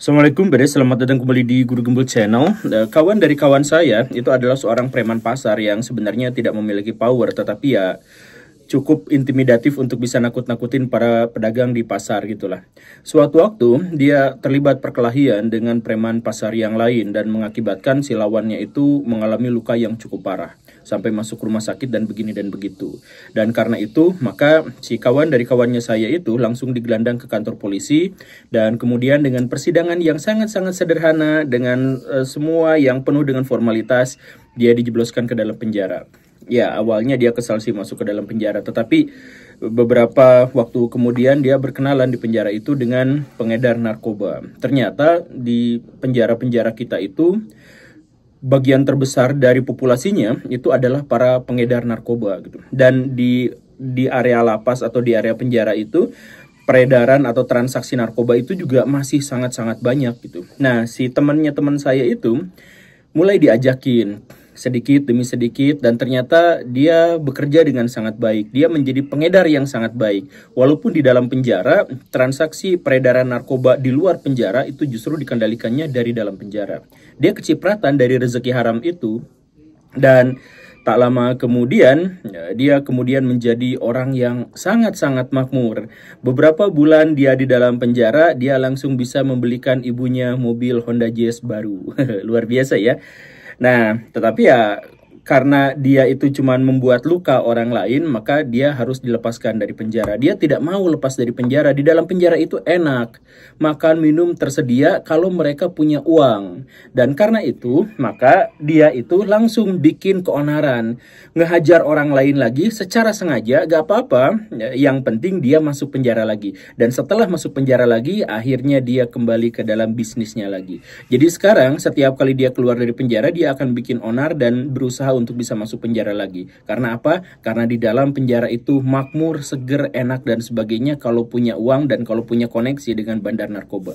Assalamualaikum Beres, selamat datang kembali di Guru Gembul Channel. Eh, kawan dari kawan saya itu adalah seorang preman pasar yang sebenarnya tidak memiliki power, tetapi ya cukup intimidatif untuk bisa nakut-nakutin para pedagang di pasar gitulah. Suatu waktu dia terlibat perkelahian dengan preman pasar yang lain dan mengakibatkan si lawannya itu mengalami luka yang cukup parah sampai masuk rumah sakit dan begini dan begitu. Dan karena itu, maka si kawan dari kawannya saya itu langsung digelandang ke kantor polisi dan kemudian dengan persidangan yang sangat-sangat sederhana dengan uh, semua yang penuh dengan formalitas, dia dijebloskan ke dalam penjara ya awalnya dia kesal sih masuk ke dalam penjara, tetapi beberapa waktu kemudian dia berkenalan di penjara itu dengan pengedar narkoba. Ternyata di penjara-penjara kita itu bagian terbesar dari populasinya itu adalah para pengedar narkoba gitu. Dan di di area lapas atau di area penjara itu peredaran atau transaksi narkoba itu juga masih sangat-sangat banyak gitu. Nah, si temannya teman saya itu mulai diajakin sedikit demi sedikit dan ternyata dia bekerja dengan sangat baik. Dia menjadi pengedar yang sangat baik. Walaupun di dalam penjara, transaksi peredaran narkoba di luar penjara itu justru dikendalikannya dari dalam penjara. Dia kecipratan dari rezeki haram itu dan tak lama kemudian ya, dia kemudian menjadi orang yang sangat-sangat makmur. Beberapa bulan dia di dalam penjara, dia langsung bisa membelikan ibunya mobil Honda Jazz baru. Luar biasa ya. Nah, tetapi ya karena dia itu cuma membuat luka orang lain, maka dia harus dilepaskan dari penjara. Dia tidak mau lepas dari penjara. Di dalam penjara itu enak, makan minum tersedia kalau mereka punya uang. Dan karena itu, maka dia itu langsung bikin keonaran, ngehajar orang lain lagi secara sengaja, gak apa-apa. Yang penting dia masuk penjara lagi. Dan setelah masuk penjara lagi, akhirnya dia kembali ke dalam bisnisnya lagi. Jadi sekarang setiap kali dia keluar dari penjara, dia akan bikin onar dan berusaha untuk bisa masuk penjara lagi. Karena apa? Karena di dalam penjara itu makmur, seger, enak dan sebagainya kalau punya uang dan kalau punya koneksi dengan bandar narkoba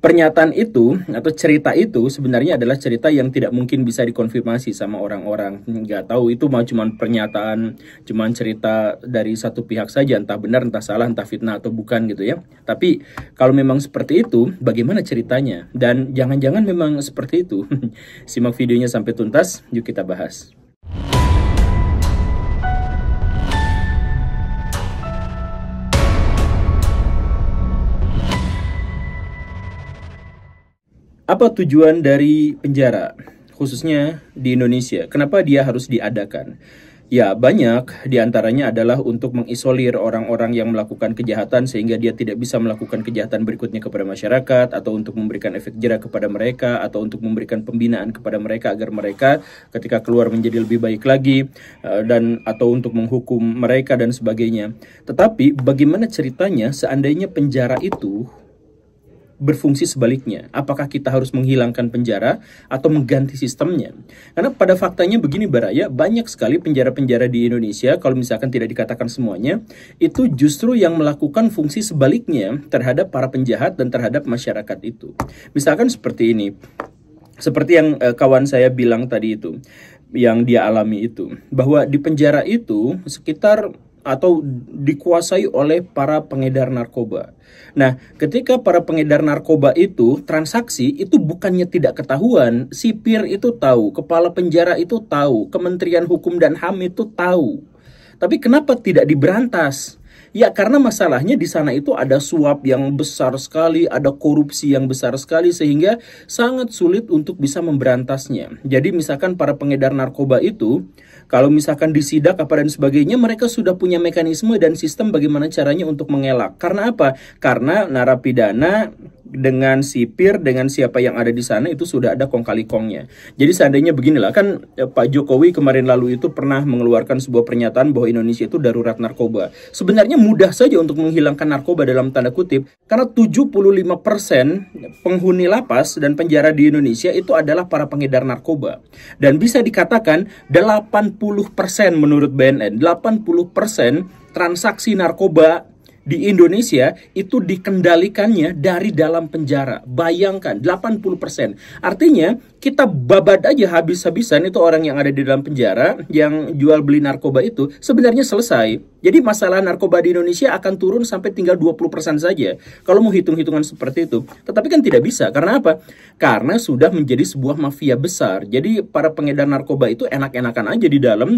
pernyataan itu atau cerita itu sebenarnya adalah cerita yang tidak mungkin bisa dikonfirmasi sama orang-orang nggak tahu itu mau cuman pernyataan cuman cerita dari satu pihak saja entah benar entah salah entah fitnah atau bukan gitu ya tapi kalau memang seperti itu bagaimana ceritanya dan jangan-jangan memang seperti itu simak videonya sampai tuntas yuk kita bahas Apa tujuan dari penjara, khususnya di Indonesia? Kenapa dia harus diadakan? Ya, banyak diantaranya adalah untuk mengisolir orang-orang yang melakukan kejahatan sehingga dia tidak bisa melakukan kejahatan berikutnya kepada masyarakat atau untuk memberikan efek jerah kepada mereka atau untuk memberikan pembinaan kepada mereka agar mereka ketika keluar menjadi lebih baik lagi eh, dan atau untuk menghukum mereka dan sebagainya. Tetapi bagaimana ceritanya seandainya penjara itu berfungsi sebaliknya. Apakah kita harus menghilangkan penjara atau mengganti sistemnya? Karena pada faktanya begini Baraya, banyak sekali penjara-penjara di Indonesia, kalau misalkan tidak dikatakan semuanya, itu justru yang melakukan fungsi sebaliknya terhadap para penjahat dan terhadap masyarakat itu. Misalkan seperti ini, seperti yang eh, kawan saya bilang tadi itu, yang dia alami itu, bahwa di penjara itu sekitar atau dikuasai oleh para pengedar narkoba. Nah, ketika para pengedar narkoba itu transaksi itu bukannya tidak ketahuan, sipir itu tahu, kepala penjara itu tahu, Kementerian Hukum dan HAM itu tahu. Tapi kenapa tidak diberantas? Ya karena masalahnya di sana itu ada suap yang besar sekali, ada korupsi yang besar sekali sehingga sangat sulit untuk bisa memberantasnya. Jadi misalkan para pengedar narkoba itu kalau misalkan disidak apa dan sebagainya, mereka sudah punya mekanisme dan sistem bagaimana caranya untuk mengelak. Karena apa? Karena narapidana dengan sipir, dengan siapa yang ada di sana itu sudah ada kong kali kongnya. Jadi seandainya beginilah kan eh, Pak Jokowi kemarin lalu itu pernah mengeluarkan sebuah pernyataan bahwa Indonesia itu darurat narkoba. Sebenarnya mudah saja untuk menghilangkan narkoba dalam tanda kutip karena 75% penghuni lapas dan penjara di Indonesia itu adalah para pengedar narkoba. Dan bisa dikatakan 80% menurut BNN, 80% transaksi narkoba di Indonesia itu dikendalikannya dari dalam penjara. Bayangkan 80%. Artinya kita babat aja habis-habisan itu orang yang ada di dalam penjara yang jual beli narkoba itu sebenarnya selesai. Jadi masalah narkoba di Indonesia akan turun sampai tinggal 20% saja. Kalau mau hitung-hitungan seperti itu. Tetapi kan tidak bisa. Karena apa? Karena sudah menjadi sebuah mafia besar. Jadi para pengedar narkoba itu enak-enakan aja di dalam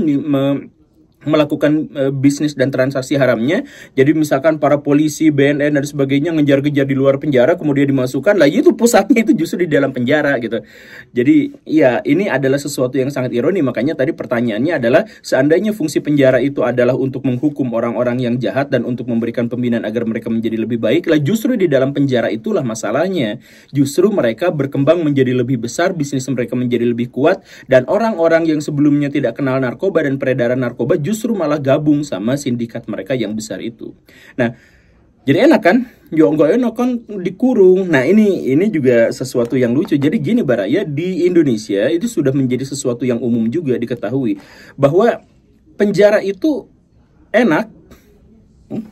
melakukan e, bisnis dan transaksi haramnya. Jadi misalkan para polisi, BNN dan sebagainya ngejar-ngejar di luar penjara kemudian dimasukkan lagi itu pusatnya itu justru di dalam penjara gitu. Jadi ya ini adalah sesuatu yang sangat ironi makanya tadi pertanyaannya adalah seandainya fungsi penjara itu adalah untuk menghukum orang-orang yang jahat dan untuk memberikan pembinaan agar mereka menjadi lebih baik lah justru di dalam penjara itulah masalahnya. Justru mereka berkembang menjadi lebih besar, bisnis mereka menjadi lebih kuat dan orang-orang yang sebelumnya tidak kenal narkoba dan peredaran narkoba justru justru malah gabung sama sindikat mereka yang besar itu. Nah, jadi enak kan? Yo enggak enak kan dikurung. Nah ini ini juga sesuatu yang lucu. Jadi gini Baraya di Indonesia itu sudah menjadi sesuatu yang umum juga diketahui bahwa penjara itu enak. Hmm?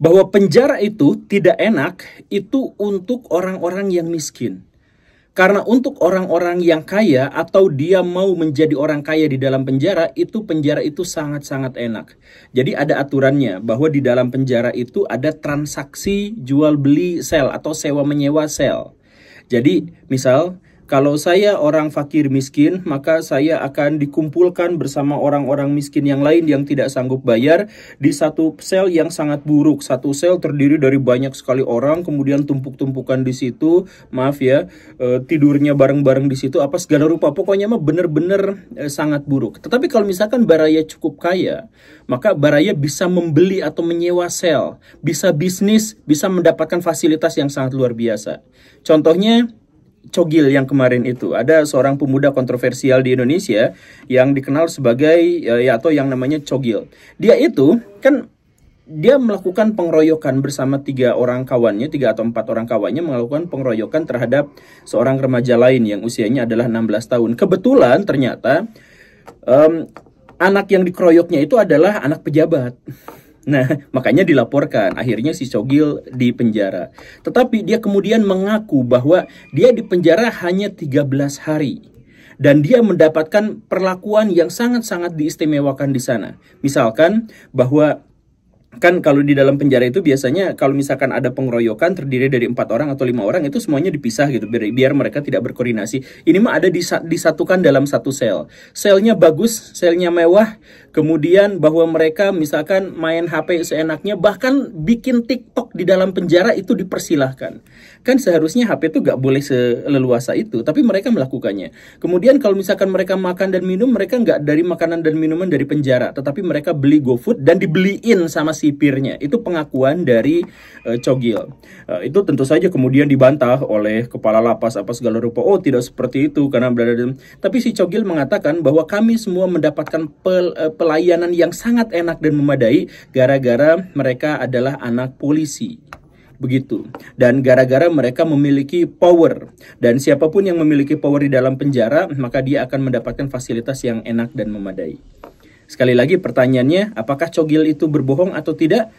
Bahwa penjara itu tidak enak itu untuk orang-orang yang miskin. Karena untuk orang-orang yang kaya atau dia mau menjadi orang kaya di dalam penjara, itu penjara itu sangat-sangat enak. Jadi ada aturannya bahwa di dalam penjara itu ada transaksi jual beli sel atau sewa menyewa sel. Jadi misal kalau saya orang fakir miskin, maka saya akan dikumpulkan bersama orang-orang miskin yang lain yang tidak sanggup bayar di satu sel yang sangat buruk. Satu sel terdiri dari banyak sekali orang, kemudian tumpuk-tumpukan di situ, maaf ya, e, tidurnya bareng-bareng di situ, apa segala rupa. Pokoknya mah benar-benar e, sangat buruk. Tetapi kalau misalkan Baraya cukup kaya, maka Baraya bisa membeli atau menyewa sel, bisa bisnis, bisa mendapatkan fasilitas yang sangat luar biasa. Contohnya, Cogil yang kemarin itu ada seorang pemuda kontroversial di Indonesia yang dikenal sebagai eh, ya atau yang namanya Cogil. Dia itu kan dia melakukan pengeroyokan bersama tiga orang kawannya, tiga atau empat orang kawannya melakukan pengeroyokan terhadap seorang remaja lain yang usianya adalah 16 tahun. Kebetulan ternyata um, anak yang dikeroyoknya itu adalah anak pejabat. Nah, makanya dilaporkan. Akhirnya si Sogil di penjara Tetapi dia kemudian mengaku bahwa dia di penjara hanya 13 hari. Dan dia mendapatkan perlakuan yang sangat-sangat diistimewakan di sana. Misalkan bahwa kan kalau di dalam penjara itu biasanya kalau misalkan ada pengeroyokan terdiri dari empat orang atau lima orang itu semuanya dipisah gitu biar, biar mereka tidak berkoordinasi ini mah ada disa, disatukan dalam satu sel selnya bagus selnya mewah kemudian bahwa mereka misalkan main HP seenaknya bahkan bikin TikTok di dalam penjara itu dipersilahkan Kan seharusnya HP itu gak boleh seleluasa itu, tapi mereka melakukannya. Kemudian kalau misalkan mereka makan dan minum, mereka gak dari makanan dan minuman dari penjara, tetapi mereka beli GoFood dan dibeliin sama sipirnya. Itu pengakuan dari uh, Cogil. Uh, itu tentu saja kemudian dibantah oleh kepala lapas apa segala rupa. Oh, tidak seperti itu karena berada dalam. Tapi si Cogil mengatakan bahwa kami semua mendapatkan pel, eh, pelayanan yang sangat enak dan memadai gara-gara mereka adalah anak polisi begitu. Dan gara-gara mereka memiliki power dan siapapun yang memiliki power di dalam penjara maka dia akan mendapatkan fasilitas yang enak dan memadai. Sekali lagi pertanyaannya apakah cogil itu berbohong atau tidak?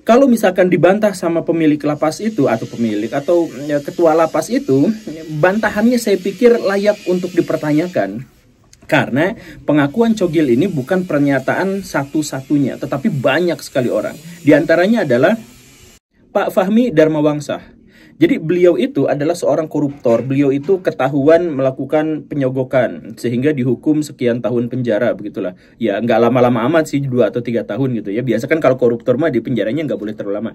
kalau misalkan dibantah sama pemilik lapas itu atau pemilik atau ya, ketua lapas itu bantahannya saya pikir layak untuk dipertanyakan karena pengakuan cogil ini bukan pernyataan satu-satunya tetapi banyak sekali orang di antaranya adalah Pak Fahmi Darmawangsa, Jadi beliau itu adalah seorang koruptor. Beliau itu ketahuan melakukan penyogokan sehingga dihukum sekian tahun penjara begitulah. Ya nggak lama-lama amat sih dua atau tiga tahun gitu ya. Biasa kan kalau koruptor mah di penjaranya nggak boleh terlalu lama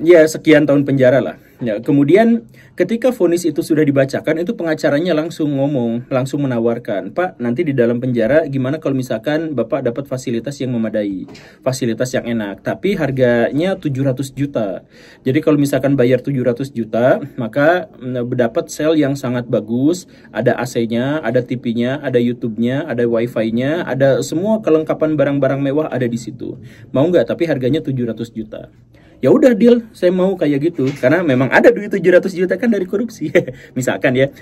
ya sekian tahun penjara lah. Ya, kemudian ketika vonis itu sudah dibacakan, itu pengacaranya langsung ngomong, langsung menawarkan, Pak, nanti di dalam penjara gimana kalau misalkan Bapak dapat fasilitas yang memadai, fasilitas yang enak, tapi harganya 700 juta. Jadi kalau misalkan bayar 700 juta, maka mm, dapat sel yang sangat bagus, ada AC-nya, ada TV-nya, ada YouTube-nya, ada Wi-Fi-nya, ada semua kelengkapan barang-barang mewah ada di situ. Mau nggak? Tapi harganya 700 juta ya udah deal saya mau kayak gitu karena memang ada duit 700 juta kan dari korupsi misalkan ya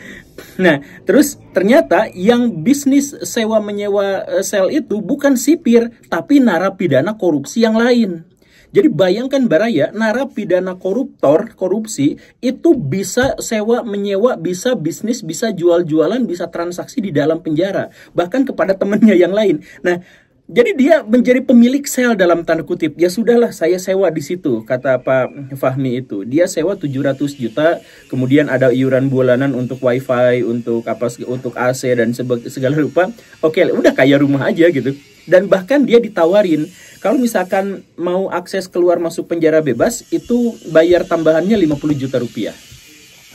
nah terus ternyata yang bisnis sewa menyewa eh, sel itu bukan sipir tapi narapidana korupsi yang lain jadi bayangkan Baraya, narapidana koruptor, korupsi, itu bisa sewa, menyewa, bisa bisnis, bisa jual-jualan, bisa transaksi di dalam penjara. Bahkan kepada temennya yang lain. Nah, jadi dia menjadi pemilik sel dalam tanda kutip. Ya sudahlah, saya sewa di situ, kata Pak Fahmi itu. Dia sewa 700 juta, kemudian ada iuran bulanan untuk wifi, untuk apa, untuk AC dan segala rupa. Oke, udah kayak rumah aja gitu. Dan bahkan dia ditawarin, kalau misalkan mau akses keluar masuk penjara bebas, itu bayar tambahannya 50 juta rupiah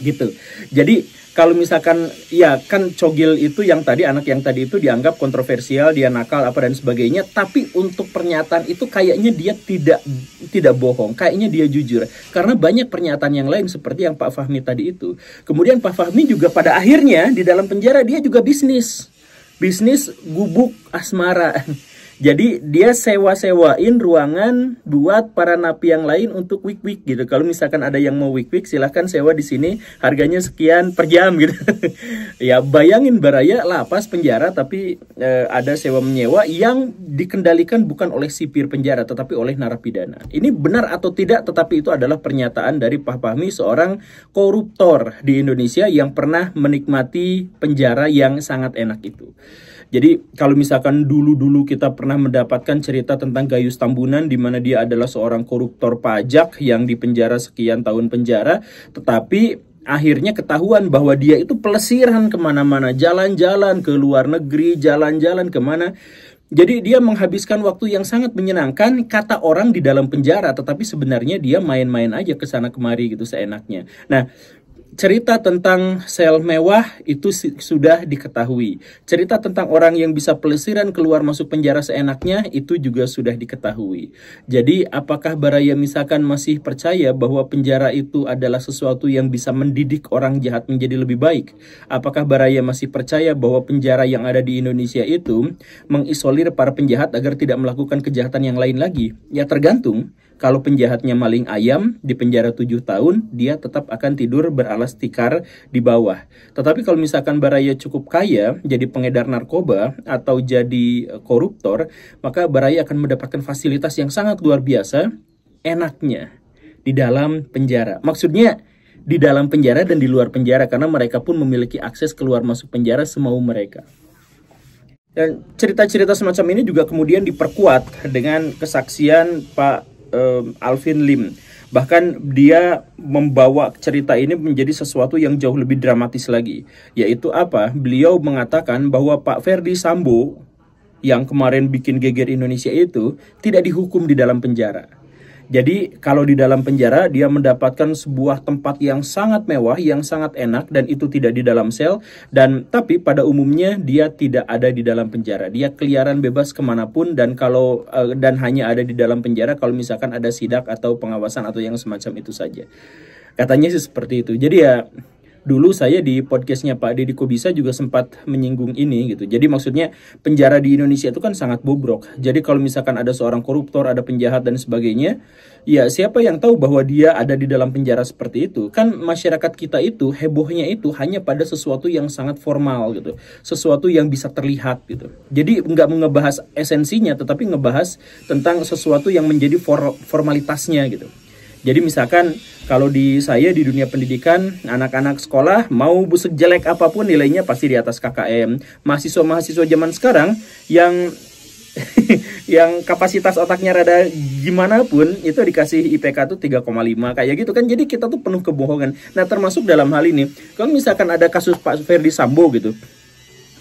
gitu. Jadi kalau misalkan ya kan cogil itu yang tadi anak yang tadi itu dianggap kontroversial, dia nakal apa dan sebagainya, tapi untuk pernyataan itu kayaknya dia tidak tidak bohong, kayaknya dia jujur. Karena banyak pernyataan yang lain seperti yang Pak Fahmi tadi itu. Kemudian Pak Fahmi juga pada akhirnya di dalam penjara dia juga bisnis. Bisnis gubuk asmara. Jadi dia sewa-sewain ruangan buat para napi yang lain untuk week-week gitu. Kalau misalkan ada yang mau week-week silahkan sewa di sini harganya sekian per jam gitu. ya bayangin baraya lapas penjara tapi e, ada sewa menyewa yang dikendalikan bukan oleh sipir penjara tetapi oleh narapidana. Ini benar atau tidak tetapi itu adalah pernyataan dari Pak Fahmi seorang koruptor di Indonesia yang pernah menikmati penjara yang sangat enak itu. Jadi kalau misalkan dulu-dulu kita pernah mendapatkan cerita tentang Gayus Tambunan di mana dia adalah seorang koruptor pajak yang dipenjara sekian tahun penjara, tetapi akhirnya ketahuan bahwa dia itu pelesiran kemana-mana, jalan-jalan ke luar negeri, jalan-jalan kemana. Jadi dia menghabiskan waktu yang sangat menyenangkan kata orang di dalam penjara, tetapi sebenarnya dia main-main aja ke sana kemari gitu seenaknya. Nah, cerita tentang sel mewah itu sudah diketahui. Cerita tentang orang yang bisa pelesiran keluar masuk penjara seenaknya itu juga sudah diketahui. Jadi apakah Baraya misalkan masih percaya bahwa penjara itu adalah sesuatu yang bisa mendidik orang jahat menjadi lebih baik? Apakah Baraya masih percaya bahwa penjara yang ada di Indonesia itu mengisolir para penjahat agar tidak melakukan kejahatan yang lain lagi? Ya tergantung kalau penjahatnya maling ayam di penjara 7 tahun, dia tetap akan tidur beralas tikar di bawah. Tetapi kalau misalkan Baraya cukup kaya, jadi pengedar narkoba atau jadi eh, koruptor, maka Baraya akan mendapatkan fasilitas yang sangat luar biasa enaknya di dalam penjara. Maksudnya di dalam penjara dan di luar penjara karena mereka pun memiliki akses keluar masuk penjara semau mereka. Dan cerita-cerita semacam ini juga kemudian diperkuat dengan kesaksian Pak um, Alvin Lim. Bahkan dia membawa cerita ini menjadi sesuatu yang jauh lebih dramatis lagi. Yaitu apa? Beliau mengatakan bahwa Pak Ferdi Sambo yang kemarin bikin geger Indonesia itu tidak dihukum di dalam penjara jadi kalau di dalam penjara dia mendapatkan sebuah tempat yang sangat mewah, yang sangat enak dan itu tidak di dalam sel dan tapi pada umumnya dia tidak ada di dalam penjara. Dia keliaran bebas kemanapun dan kalau eh, dan hanya ada di dalam penjara kalau misalkan ada sidak atau pengawasan atau yang semacam itu saja. Katanya sih seperti itu. Jadi ya dulu saya di podcastnya Pak Deddy Kobisa juga sempat menyinggung ini gitu. Jadi maksudnya penjara di Indonesia itu kan sangat bobrok. Jadi kalau misalkan ada seorang koruptor, ada penjahat dan sebagainya, ya siapa yang tahu bahwa dia ada di dalam penjara seperti itu? Kan masyarakat kita itu hebohnya itu hanya pada sesuatu yang sangat formal gitu, sesuatu yang bisa terlihat gitu. Jadi nggak ngebahas esensinya, tetapi ngebahas tentang sesuatu yang menjadi for formalitasnya gitu. Jadi misalkan kalau di saya di dunia pendidikan, anak-anak sekolah mau busuk jelek apapun nilainya pasti di atas KKM. Mahasiswa-mahasiswa zaman sekarang yang yang kapasitas otaknya rada gimana pun itu dikasih IPK tuh 3,5 kayak gitu kan jadi kita tuh penuh kebohongan nah termasuk dalam hal ini kalau misalkan ada kasus Pak Ferdi Sambo gitu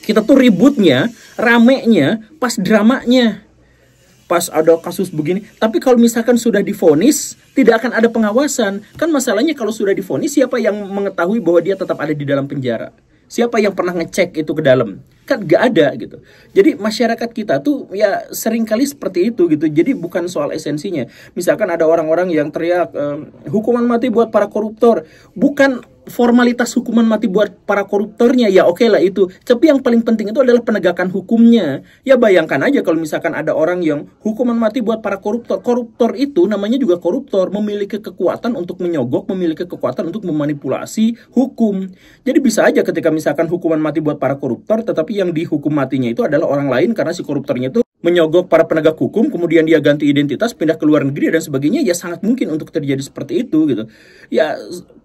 kita tuh ributnya ramenya pas dramanya pas ada kasus begini. Tapi kalau misalkan sudah difonis, tidak akan ada pengawasan. Kan masalahnya kalau sudah difonis, siapa yang mengetahui bahwa dia tetap ada di dalam penjara? Siapa yang pernah ngecek itu ke dalam? kan gak ada gitu. Jadi masyarakat kita tuh ya seringkali seperti itu gitu. Jadi bukan soal esensinya. Misalkan ada orang-orang yang teriak ehm, hukuman mati buat para koruptor, bukan formalitas hukuman mati buat para koruptornya ya oke okay lah itu tapi yang paling penting itu adalah penegakan hukumnya ya bayangkan aja kalau misalkan ada orang yang hukuman mati buat para koruptor koruptor itu namanya juga koruptor memiliki kekuatan untuk menyogok memiliki kekuatan untuk memanipulasi hukum jadi bisa aja ketika misalkan hukuman mati buat para koruptor tetapi tapi yang dihukum matinya itu adalah orang lain karena si koruptornya itu menyogok para penegak hukum, kemudian dia ganti identitas, pindah ke luar negeri dan sebagainya, ya sangat mungkin untuk terjadi seperti itu gitu. Ya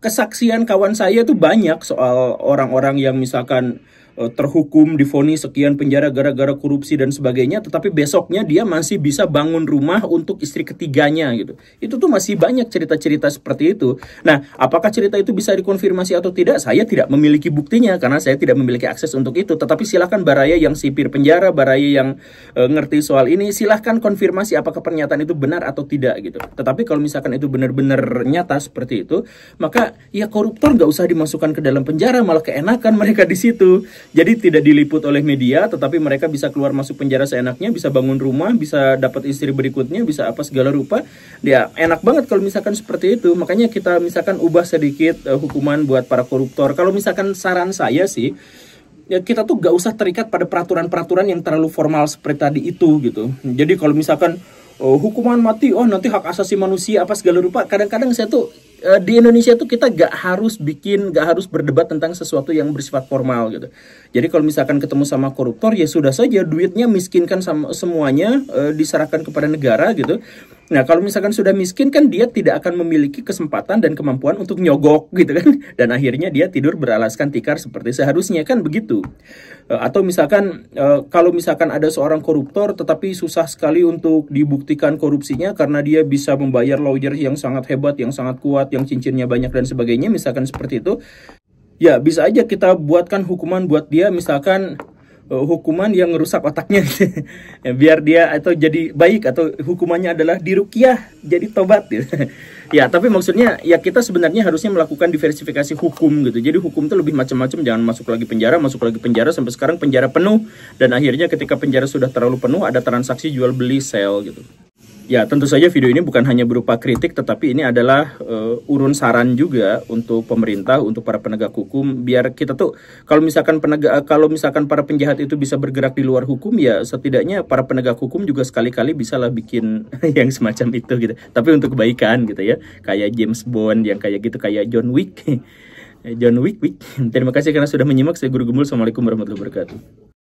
kesaksian kawan saya itu banyak soal orang-orang yang misalkan Eh, terhukum difonis sekian penjara gara-gara korupsi dan sebagainya tetapi besoknya dia masih bisa bangun rumah untuk istri ketiganya gitu itu tuh masih banyak cerita-cerita seperti itu nah apakah cerita itu bisa dikonfirmasi atau tidak saya tidak memiliki buktinya karena saya tidak memiliki akses untuk itu tetapi silahkan Baraya yang sipir penjara Baraya yang e, ngerti soal ini silahkan konfirmasi apakah pernyataan itu benar atau tidak gitu tetapi kalau misalkan itu benar-benar nyata seperti itu maka ya koruptor nggak usah dimasukkan ke dalam penjara malah keenakan mereka di situ jadi tidak diliput oleh media, tetapi mereka bisa keluar masuk penjara seenaknya, bisa bangun rumah, bisa dapat istri berikutnya, bisa apa segala rupa. Ya enak banget kalau misalkan seperti itu. Makanya kita misalkan ubah sedikit uh, hukuman buat para koruptor. Kalau misalkan saran saya sih, ya kita tuh gak usah terikat pada peraturan-peraturan yang terlalu formal seperti tadi itu gitu. Jadi kalau misalkan oh, hukuman mati, oh nanti hak asasi manusia apa segala rupa. Kadang-kadang saya tuh Eh, di Indonesia tuh kita gak harus bikin, gak harus berdebat tentang sesuatu yang bersifat formal gitu. Jadi kalau misalkan ketemu sama koruptor ya sudah saja duitnya miskinkan sama semuanya e, diserahkan kepada negara gitu. Nah kalau misalkan sudah miskin kan dia tidak akan memiliki kesempatan dan kemampuan untuk nyogok gitu kan. Dan akhirnya dia tidur beralaskan tikar seperti seharusnya kan begitu. E, atau misalkan e, kalau misalkan ada seorang koruptor tetapi susah sekali untuk dibuktikan korupsinya karena dia bisa membayar lawyer yang sangat hebat, yang sangat kuat kuat, yang cincinnya banyak dan sebagainya, misalkan seperti itu, ya bisa aja kita buatkan hukuman buat dia, misalkan uh, hukuman yang rusak otaknya, gitu. ya, biar dia atau jadi baik atau hukumannya adalah dirukiah, jadi tobat. Gitu. ya, tapi maksudnya ya kita sebenarnya harusnya melakukan diversifikasi hukum gitu. Jadi hukum itu lebih macam-macam, jangan masuk lagi penjara, masuk lagi penjara sampai sekarang penjara penuh dan akhirnya ketika penjara sudah terlalu penuh ada transaksi jual beli sel gitu. Ya, tentu saja video ini bukan hanya berupa kritik, tetapi ini adalah uh, urun saran juga untuk pemerintah, untuk para penegak hukum, biar kita tuh kalau misalkan penegak, eh, kalau misalkan para penjahat itu bisa bergerak di luar hukum, ya setidaknya para penegak hukum juga sekali-kali bisa lah bikin yang semacam itu gitu. Tapi untuk kebaikan gitu ya, kayak James Bond yang kayak gitu, kayak John Wick, eh, John Wick, Wick. Terima kasih karena sudah menyimak. Saya Guru Gemul, assalamualaikum warahmatullahi wabarakatuh.